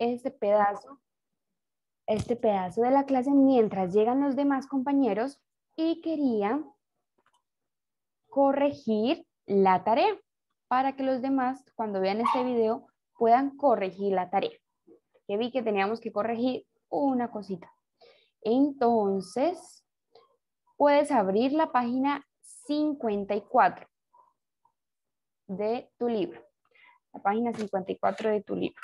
este pedazo, este pedazo de la clase mientras llegan los demás compañeros y quería corregir la tarea para que los demás cuando vean este video puedan corregir la tarea. Que vi que teníamos que corregir una cosita. Entonces, puedes abrir la página 54 de tu libro. La página 54 de tu libro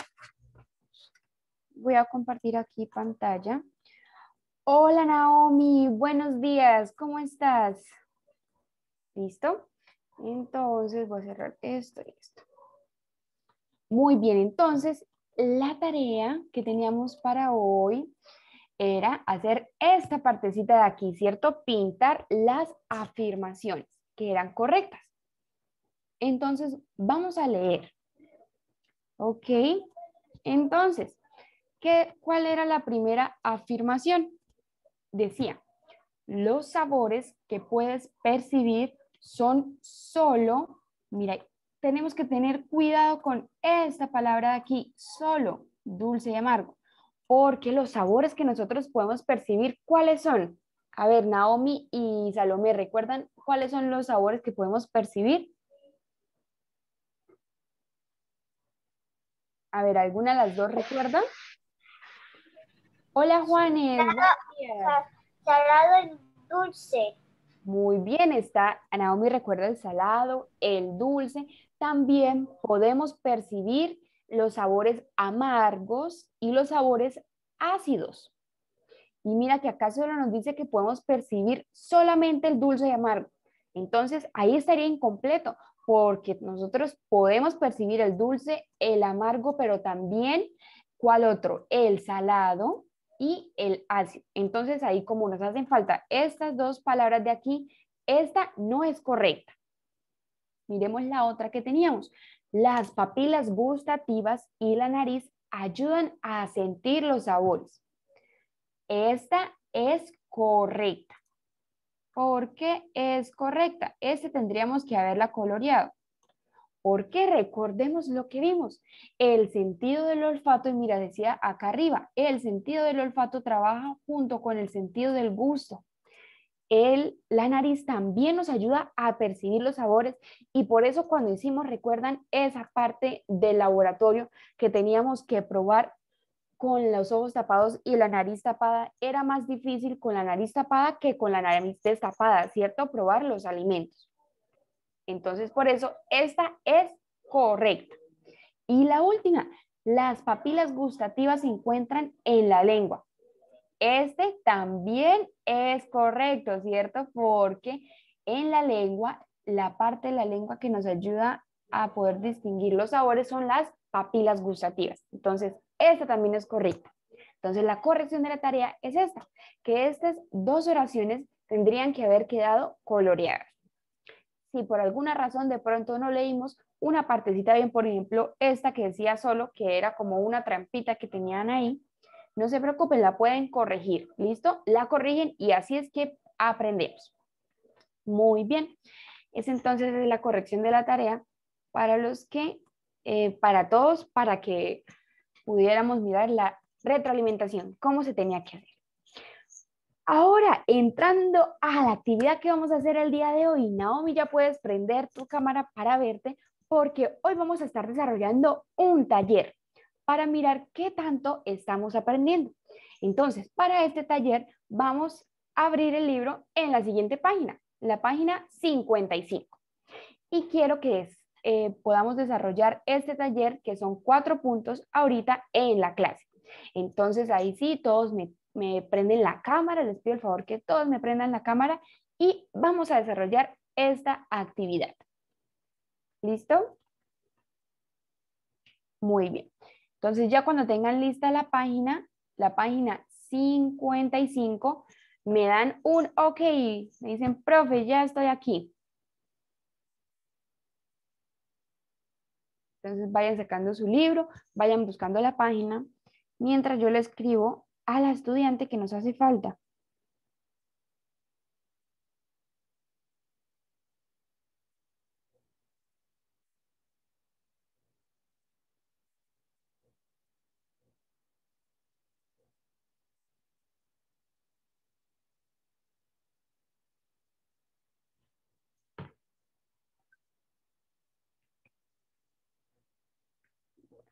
voy a compartir aquí pantalla. Hola Naomi, buenos días, ¿cómo estás? ¿Listo? Entonces voy a cerrar esto y esto. Muy bien, entonces la tarea que teníamos para hoy era hacer esta partecita de aquí, ¿cierto? Pintar las afirmaciones que eran correctas. Entonces, vamos a leer. ¿Ok? Entonces, ¿Cuál era la primera afirmación? Decía, los sabores que puedes percibir son solo, mira, tenemos que tener cuidado con esta palabra de aquí, solo, dulce y amargo, porque los sabores que nosotros podemos percibir, ¿cuáles son? A ver, Naomi y Salomé, ¿recuerdan cuáles son los sabores que podemos percibir? A ver, ¿alguna de las dos recuerdan? Hola, Juanes. Salado, y dulce. Muy bien, está. Naomi recuerda el salado, el dulce. También podemos percibir los sabores amargos y los sabores ácidos. Y mira que acá solo nos dice que podemos percibir solamente el dulce y amargo. Entonces ahí estaría incompleto porque nosotros podemos percibir el dulce, el amargo, pero también, ¿cuál otro? El salado, y el ácido. Entonces ahí como nos hacen falta estas dos palabras de aquí, esta no es correcta. Miremos la otra que teníamos. Las papilas gustativas y la nariz ayudan a sentir los sabores. Esta es correcta. ¿Por qué es correcta? Este tendríamos que haberla coloreado. Porque recordemos lo que vimos, el sentido del olfato, y mira, decía acá arriba, el sentido del olfato trabaja junto con el sentido del gusto. El, la nariz también nos ayuda a percibir los sabores y por eso cuando hicimos, recuerdan esa parte del laboratorio que teníamos que probar con los ojos tapados y la nariz tapada, era más difícil con la nariz tapada que con la nariz destapada, ¿cierto? Probar los alimentos. Entonces, por eso, esta es correcta. Y la última, las papilas gustativas se encuentran en la lengua. Este también es correcto, ¿cierto? Porque en la lengua, la parte de la lengua que nos ayuda a poder distinguir los sabores son las papilas gustativas. Entonces, esta también es correcta. Entonces, la corrección de la tarea es esta, que estas dos oraciones tendrían que haber quedado coloreadas y por alguna razón de pronto no leímos una partecita bien, por ejemplo, esta que decía solo, que era como una trampita que tenían ahí, no se preocupen, la pueden corregir, ¿listo? La corrigen y así es que aprendemos. Muy bien. Es entonces la corrección de la tarea para los que, eh, para todos, para que pudiéramos mirar la retroalimentación, cómo se tenía que hacer. Ahora, entrando a la actividad que vamos a hacer el día de hoy, Naomi, ya puedes prender tu cámara para verte porque hoy vamos a estar desarrollando un taller para mirar qué tanto estamos aprendiendo. Entonces, para este taller vamos a abrir el libro en la siguiente página, la página 55. Y quiero que eh, podamos desarrollar este taller, que son cuatro puntos ahorita en la clase. Entonces, ahí sí, todos me me prenden la cámara, les pido el favor que todos me prendan la cámara y vamos a desarrollar esta actividad. ¿Listo? Muy bien. Entonces ya cuando tengan lista la página, la página 55, me dan un ok, me dicen, profe, ya estoy aquí. Entonces vayan sacando su libro, vayan buscando la página. Mientras yo le escribo a la estudiante que nos hace falta.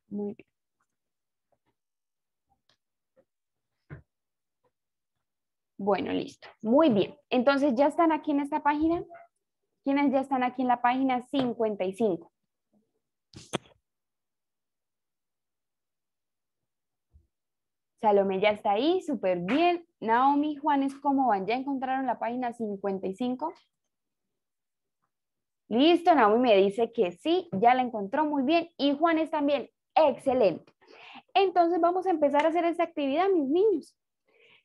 Muy Bueno, listo. Muy bien. Entonces, ¿ya están aquí en esta página? ¿Quiénes ya están aquí en la página 55? Salomé ya está ahí, súper bien. Naomi, Juanes, ¿cómo van? ¿Ya encontraron la página 55? Listo, Naomi me dice que sí, ya la encontró muy bien. Y Juanes también, excelente. Entonces vamos a empezar a hacer esta actividad, mis niños.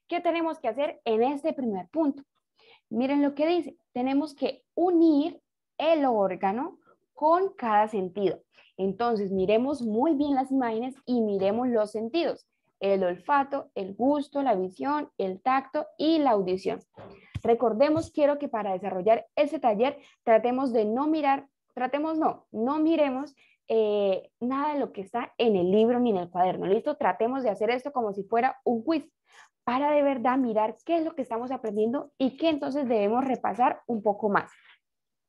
¿Qué tenemos que hacer en este primer punto? Miren lo que dice, tenemos que unir el órgano con cada sentido. Entonces, miremos muy bien las imágenes y miremos los sentidos. El olfato, el gusto, la visión, el tacto y la audición. Recordemos, quiero que para desarrollar este taller tratemos de no mirar, tratemos no, no miremos eh, nada de lo que está en el libro ni en el cuaderno. ¿Listo? Tratemos de hacer esto como si fuera un quiz para de verdad mirar qué es lo que estamos aprendiendo y qué entonces debemos repasar un poco más.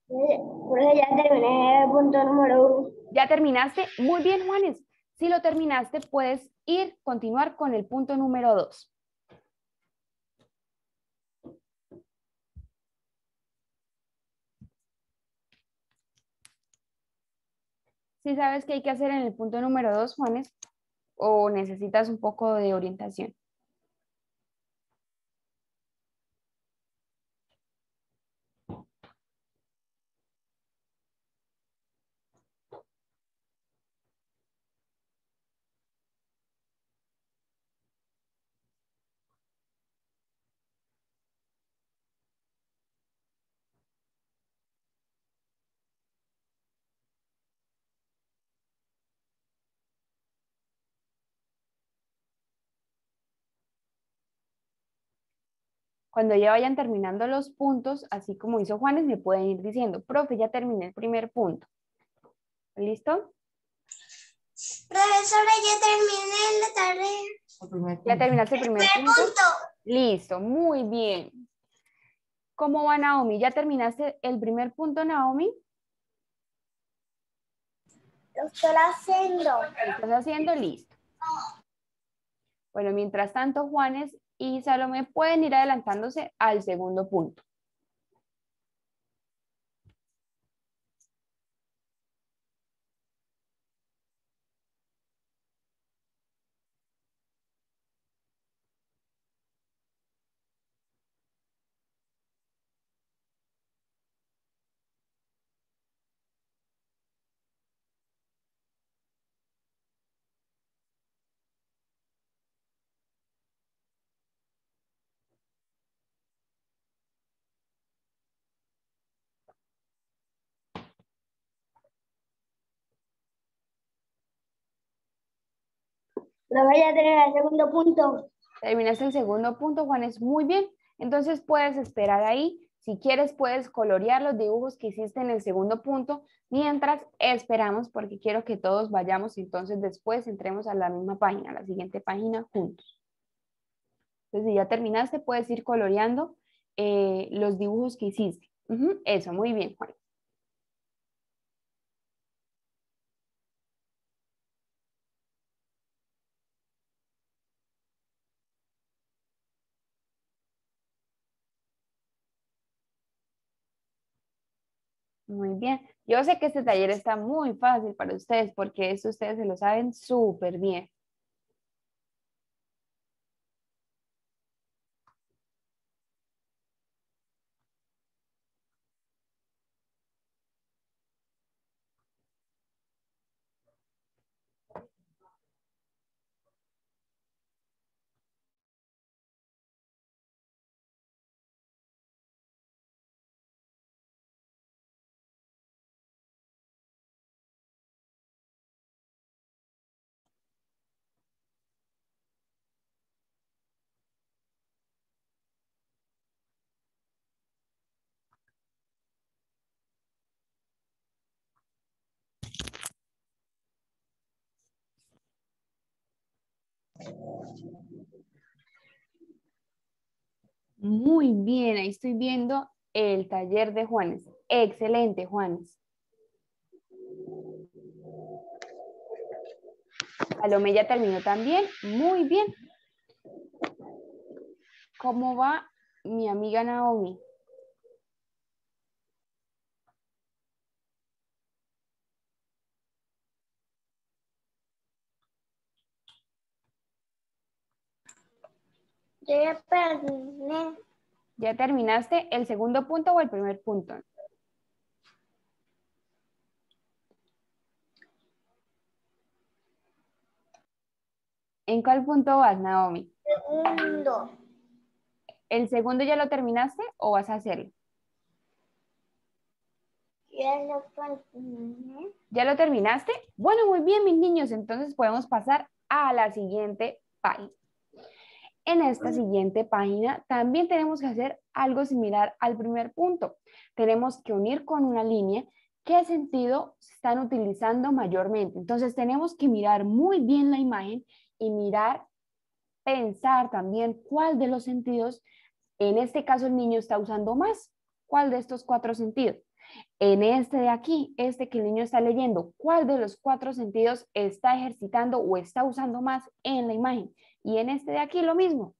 Ya terminé el punto número uno. ¿Ya terminaste? Muy bien, Juanes. Si lo terminaste, puedes ir, continuar con el punto número dos. Si sabes qué hay que hacer en el punto número dos, Juanes? ¿O necesitas un poco de orientación? Cuando ya vayan terminando los puntos, así como hizo Juanes, me pueden ir diciendo, profe, ya terminé el primer punto. ¿Listo? Profesora, ya terminé la tarea. ¿Ya terminaste el primer, punto? Listo, muy bien. ¿Cómo va Naomi? ¿Ya terminaste el primer punto, Naomi? Lo estoy haciendo. Lo estás haciendo, listo. Bueno, mientras tanto, Juanes y Salomé pueden ir adelantándose al segundo punto. Lo voy a tener al segundo punto. Terminaste el segundo punto, es Muy bien. Entonces puedes esperar ahí. Si quieres, puedes colorear los dibujos que hiciste en el segundo punto mientras esperamos, porque quiero que todos vayamos. Entonces, después entremos a la misma página, a la siguiente página juntos. Entonces, si ya terminaste, puedes ir coloreando eh, los dibujos que hiciste. Eso, muy bien, Juan. Muy bien. Yo sé que este taller está muy fácil para ustedes porque eso ustedes se lo saben súper bien. Muy bien, ahí estoy viendo el taller de Juanes. Excelente, Juanes. me ya terminó también. Muy bien. ¿Cómo va mi amiga Naomi? ya terminé. ¿Ya terminaste el segundo punto o el primer punto? ¿En cuál punto vas, Naomi? Segundo. ¿El segundo ya lo terminaste o vas a hacerlo? Ya lo terminé. ¿Ya lo terminaste? Bueno, muy bien, mis niños. Entonces podemos pasar a la siguiente página. En esta siguiente página también tenemos que hacer algo similar al primer punto. Tenemos que unir con una línea qué sentido están utilizando mayormente. Entonces tenemos que mirar muy bien la imagen y mirar, pensar también cuál de los sentidos, en este caso el niño está usando más, cuál de estos cuatro sentidos. En este de aquí, este que el niño está leyendo, ¿cuál de los cuatro sentidos está ejercitando o está usando más en la imagen? Y en este de aquí lo mismo.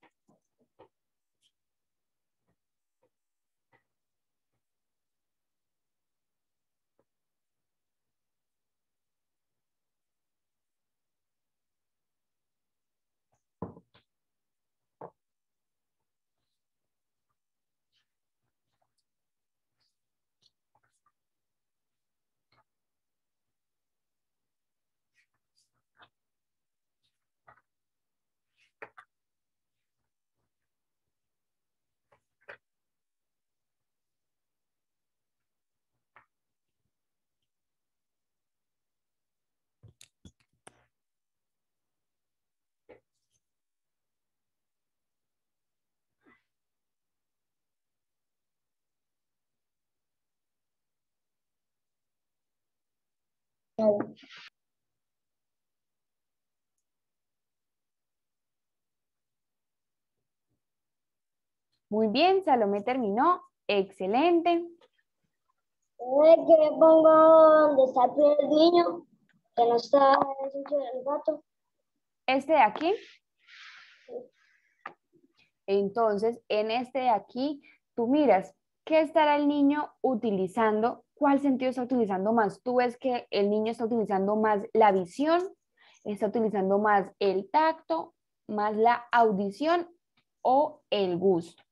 Muy bien, Salomé terminó. Excelente. ¿Qué le pongo donde está el niño? Que no está el gato. ¿Este de aquí? Entonces, en este de aquí, tú miras, ¿qué estará el niño utilizando cuál sentido está utilizando más. Tú ves que el niño está utilizando más la visión, está utilizando más el tacto, más la audición o el gusto.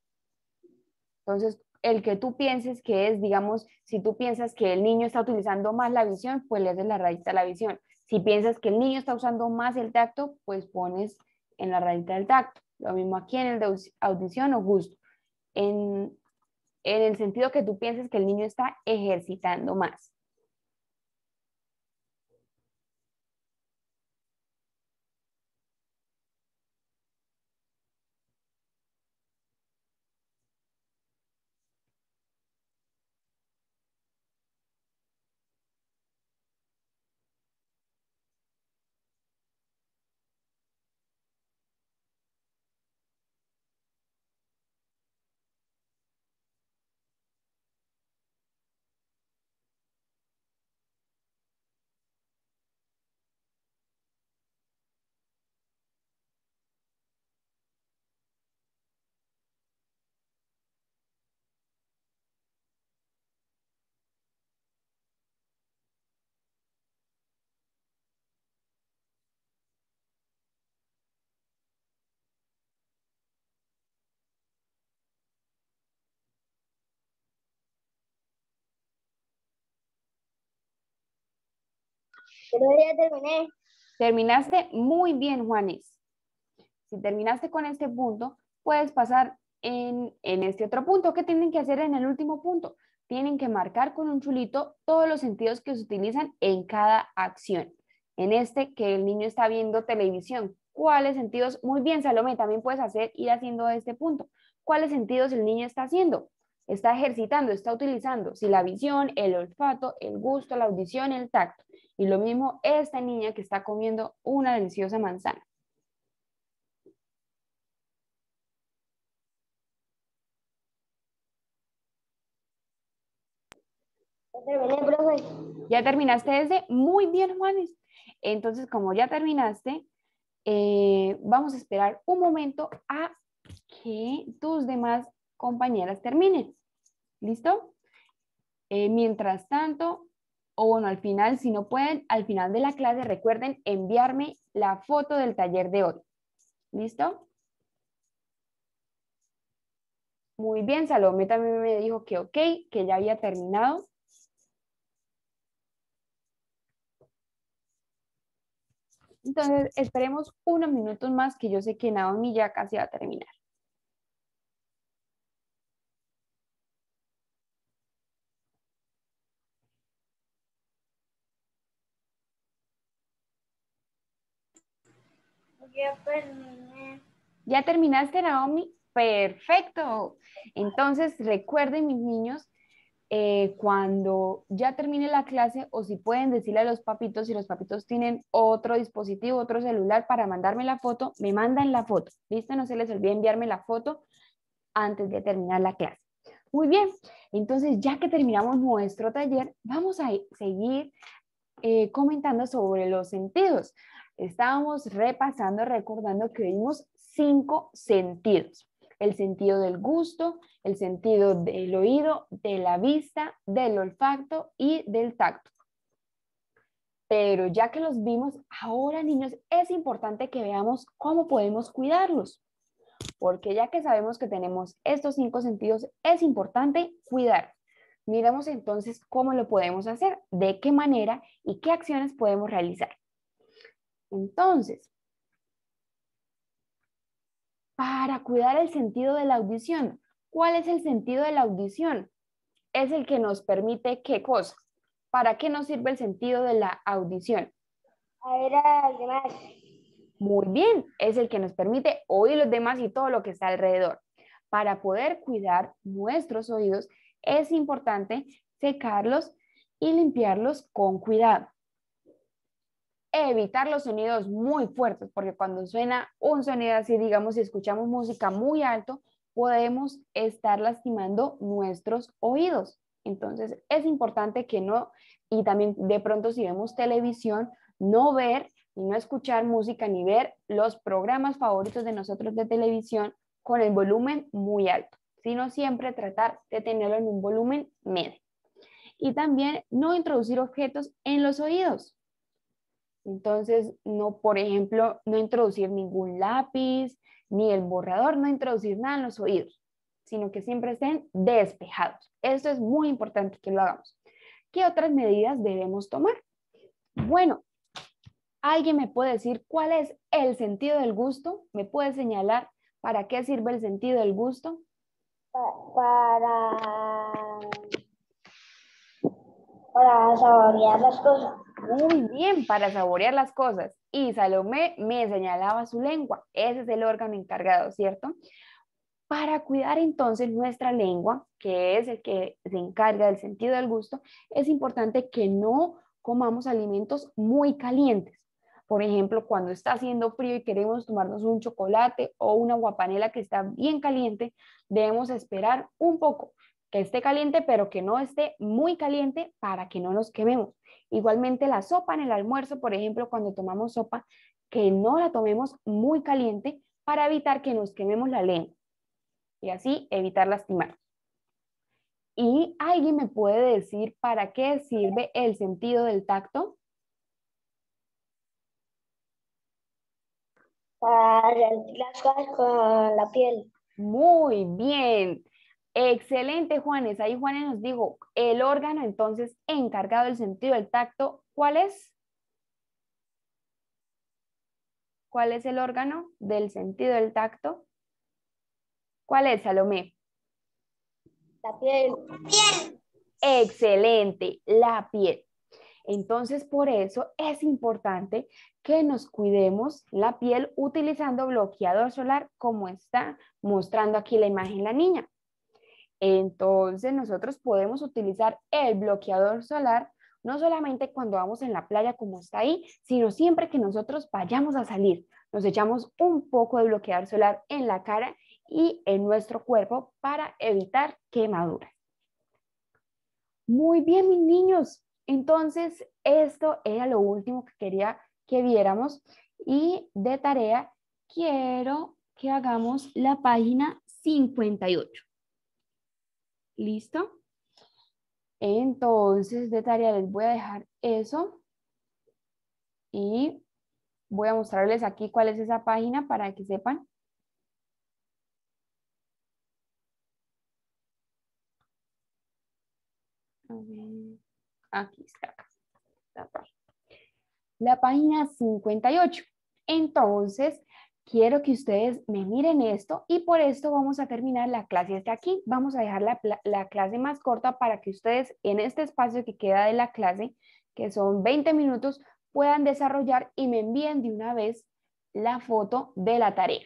Entonces, el que tú pienses que es, digamos, si tú piensas que el niño está utilizando más la visión, pues le haces la raíz a la visión. Si piensas que el niño está usando más el tacto, pues pones en la raíz del tacto. Lo mismo aquí en el de audición o gusto. En en el sentido que tú pienses que el niño está ejercitando más. terminé. Terminaste muy bien, Juanes. Si terminaste con este punto, puedes pasar en, en este otro punto. ¿Qué tienen que hacer en el último punto? Tienen que marcar con un chulito todos los sentidos que se utilizan en cada acción. En este, que el niño está viendo televisión. ¿Cuáles sentidos? Muy bien, Salomé, también puedes hacer, ir haciendo este punto. ¿Cuáles sentidos el niño está haciendo? Está ejercitando, está utilizando, si la visión, el olfato, el gusto, la audición, el tacto. Y lo mismo esta niña que está comiendo una deliciosa manzana. Ya terminaste ese. Muy bien, Juanes. Entonces, como ya terminaste, eh, vamos a esperar un momento a que tus demás compañeras terminen. ¿Listo? Eh, mientras tanto, o bueno, al final, si no pueden, al final de la clase recuerden enviarme la foto del taller de hoy. ¿Listo? Muy bien, Salomé también me dijo que ok, que ya había terminado. Entonces, esperemos unos minutos más que yo sé que Naomi ya casi va a terminar. Ya ¿Ya terminaste, Naomi? Perfecto. Entonces, recuerden, mis niños, eh, cuando ya termine la clase o si pueden decirle a los papitos si los papitos tienen otro dispositivo, otro celular para mandarme la foto, me mandan la foto. ¿Listo? No se les olvide enviarme la foto antes de terminar la clase. Muy bien, entonces ya que terminamos nuestro taller, vamos a seguir eh, comentando sobre los sentidos. Estábamos repasando, recordando que vimos cinco sentidos. El sentido del gusto, el sentido del oído, de la vista, del olfacto y del tacto. Pero ya que los vimos, ahora niños, es importante que veamos cómo podemos cuidarlos. Porque ya que sabemos que tenemos estos cinco sentidos, es importante cuidar. Miramos entonces cómo lo podemos hacer, de qué manera y qué acciones podemos realizar. Entonces, para cuidar el sentido de la audición, ¿cuál es el sentido de la audición? Es el que nos permite qué cosa. ¿Para qué nos sirve el sentido de la audición? A ver a los demás. Muy bien, es el que nos permite oír los demás y todo lo que está alrededor. Para poder cuidar nuestros oídos es importante secarlos y limpiarlos con cuidado evitar los sonidos muy fuertes, porque cuando suena un sonido así, digamos, si escuchamos música muy alto, podemos estar lastimando nuestros oídos. Entonces, es importante que no, y también de pronto si vemos televisión, no ver y no escuchar música ni ver los programas favoritos de nosotros de televisión con el volumen muy alto, sino siempre tratar de tenerlo en un volumen medio. Y también no introducir objetos en los oídos. Entonces, no, por ejemplo, no introducir ningún lápiz, ni el borrador, no introducir nada en los oídos, sino que siempre estén despejados. Esto es muy importante que lo hagamos. ¿Qué otras medidas debemos tomar? Bueno, ¿alguien me puede decir cuál es el sentido del gusto? ¿Me puede señalar para qué sirve el sentido del gusto? Para, para saborear las cosas muy bien para saborear las cosas. Y Salomé me señalaba su lengua. Ese es el órgano encargado, ¿cierto? Para cuidar entonces nuestra lengua, que es el que se encarga del sentido del gusto, es importante que no comamos alimentos muy calientes. Por ejemplo, cuando está haciendo frío y queremos tomarnos un chocolate o una guapanela que está bien caliente, debemos esperar un poco, que esté caliente, pero que no esté muy caliente para que no nos quememos. Igualmente la sopa en el almuerzo, por ejemplo, cuando tomamos sopa, que no la tomemos muy caliente para evitar que nos quememos la lengua y así evitar lastimar. ¿Y alguien me puede decir para qué sirve el sentido del tacto? Para con la piel. Muy bien. Excelente, Juanes. Ahí Juanes nos dijo, el órgano entonces encargado del sentido del tacto, ¿cuál es? ¿Cuál es el órgano del sentido del tacto? ¿Cuál es, Salomé? La piel. piel. Excelente, la piel. Entonces, por eso es importante que nos cuidemos la piel utilizando bloqueador solar, como está mostrando aquí la imagen la niña. Entonces nosotros podemos utilizar el bloqueador solar no solamente cuando vamos en la playa como está ahí, sino siempre que nosotros vayamos a salir. Nos echamos un poco de bloqueador solar en la cara y en nuestro cuerpo para evitar quemaduras. Muy bien, mis niños. Entonces, esto era lo último que quería que viéramos. Y de tarea, quiero que hagamos la página 58. ¿Listo? Entonces, de tarea les voy a dejar eso. Y voy a mostrarles aquí cuál es esa página para que sepan. Aquí está. La página 58. Entonces, quiero que ustedes me miren esto y por esto vamos a terminar la clase hasta aquí. Vamos a dejar la, clase más corta para que ustedes en este espacio que queda de la clase, que son 20 minutos, puedan desarrollar y me envíen de una vez la foto de la tarea.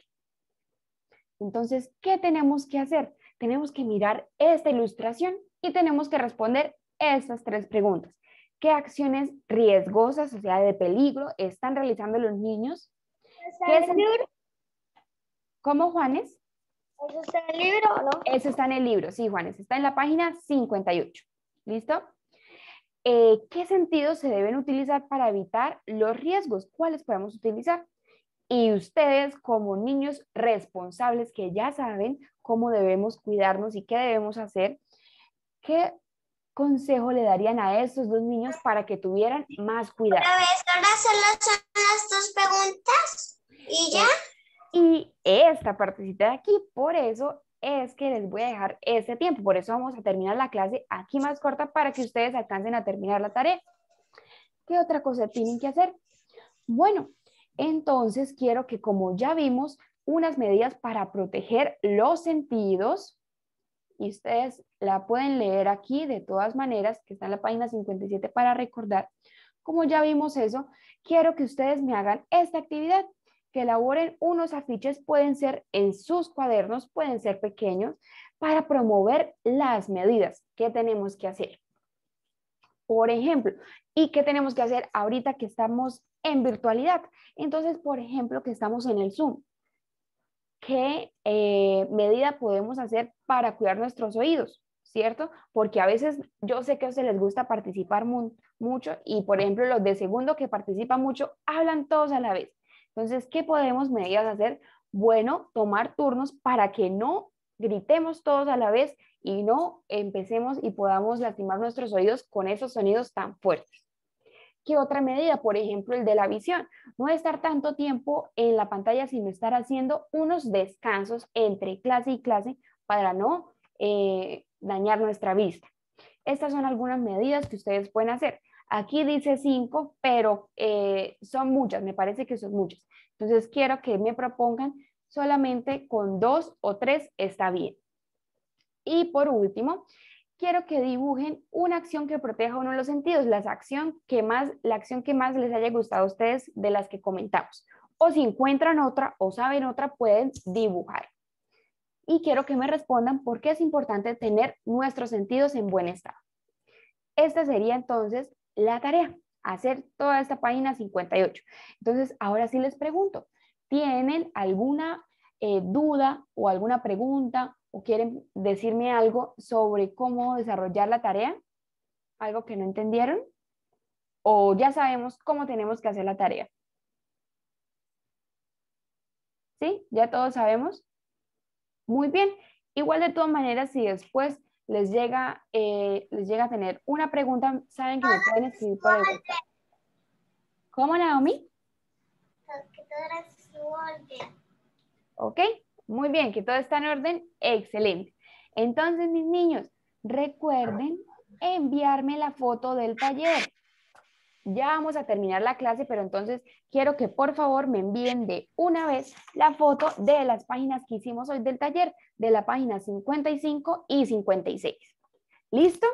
Entonces, ¿qué tenemos que hacer? Tenemos que mirar esta ilustración y tenemos que responder estas tres preguntas. ¿Qué acciones riesgosas, o sea, de peligro, están realizando los niños ¿Qué en ¿Cómo, Juanes? ¿Eso está en el libro no? Eso está en el libro, sí, Juanes. Está en la página 58. ¿Listo? Eh, ¿Qué sentidos se deben utilizar para evitar los riesgos? ¿Cuáles podemos utilizar? Y ustedes, como niños responsables que ya saben cómo debemos cuidarnos y qué debemos hacer, ¿qué consejo le darían a estos dos niños para que tuvieran más cuidado? Ahora solo son las dos preguntas. ¿Y eh, ya? Y esta partecita de aquí, por eso es que les voy a dejar este tiempo. Por eso vamos a terminar la clase aquí más corta para que ustedes alcancen a terminar la tarea. ¿Qué otra cosa tienen que hacer? Bueno, entonces quiero que como ya vimos, unas medidas para proteger los sentidos. Y ustedes la pueden leer aquí de todas maneras, que está en la página 57 para recordar. Como ya vimos eso, quiero que ustedes me hagan esta actividad que elaboren unos afiches, pueden ser en sus cuadernos, pueden ser pequeños, para promover las medidas que tenemos que hacer. Por ejemplo, ¿y qué tenemos que hacer ahorita que estamos en virtualidad? Entonces, por ejemplo, que estamos en el Zoom. ¿Qué eh, medida podemos hacer para cuidar nuestros oídos? ¿Cierto? Porque a veces yo sé que a ustedes les gusta participar mucho y, por ejemplo, los de segundo que participan mucho hablan todos a la vez. Entonces, ¿qué podemos medidas hacer? Bueno, tomar turnos para que no gritemos todos a la vez y no empecemos y podamos lastimar nuestros oídos con esos sonidos tan fuertes. ¿Qué otra medida? Por ejemplo, el de la visión. No estar tanto tiempo en la pantalla, sino estar haciendo unos descansos entre clase y clase para no eh, dañar nuestra vista. Estas son algunas medidas que ustedes pueden hacer. Aquí dice cinco, pero eh, son muchas, me parece que son muchas. Entonces quiero que me propongan solamente con dos o tres está bien. Y por último, quiero que dibujen una acción que proteja uno de los sentidos, acción que más, la acción que más les haya gustado a ustedes de las que comentamos. O si encuentran otra o saben otra, pueden dibujar. Y quiero que me respondan por qué es importante tener nuestros sentidos en buen estado. Esta sería entonces la tarea, hacer toda esta página 58. Entonces, ahora sí les pregunto, ¿tienen alguna eh, duda o alguna pregunta o quieren decirme algo sobre cómo desarrollar la tarea? ¿Algo que no entendieron? ¿O ya sabemos cómo tenemos que hacer la tarea? ¿Sí? ¿Ya todos sabemos? Muy bien. Igual de todas maneras, si después les llega, eh, les llega a tener una pregunta, saben que me pueden escribir por el ¿Cómo, Naomi? Ok, muy bien, que todo está en orden. Excelente. Entonces, mis niños, recuerden enviarme la foto del taller ya vamos a terminar la clase, pero entonces quiero que por favor me envíen de una vez la foto de las páginas que hicimos hoy del taller, de la página 55 y 56. ¿Listo?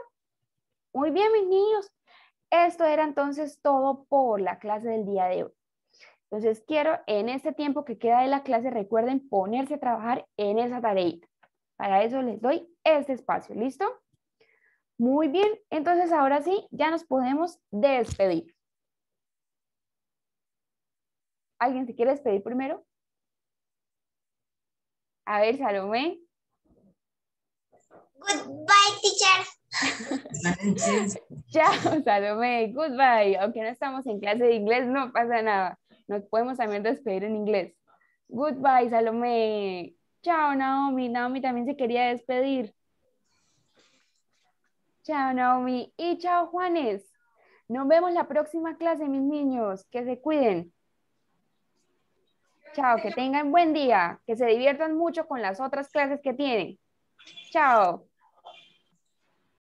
Muy bien, mis niños. Esto era entonces todo por la clase del día de hoy. Entonces quiero en este tiempo que queda de la clase, recuerden ponerse a trabajar en esa tarea. Para eso les doy este espacio, ¿listo? Muy bien, entonces ahora sí, ya nos podemos despedir. ¿Alguien se quiere despedir primero? A ver, Salomé. Goodbye, teacher. Chao, Salomé. Goodbye. Aunque no estamos en clase de inglés, no pasa nada. Nos podemos también despedir en inglés. Goodbye, Salomé. Chao, Naomi. Naomi también se quería despedir. Chao Naomi y chao Juanes. Nos vemos la próxima clase, mis niños. Que se cuiden. Chao, que tengan buen día, que se diviertan mucho con las otras clases que tienen. Chao.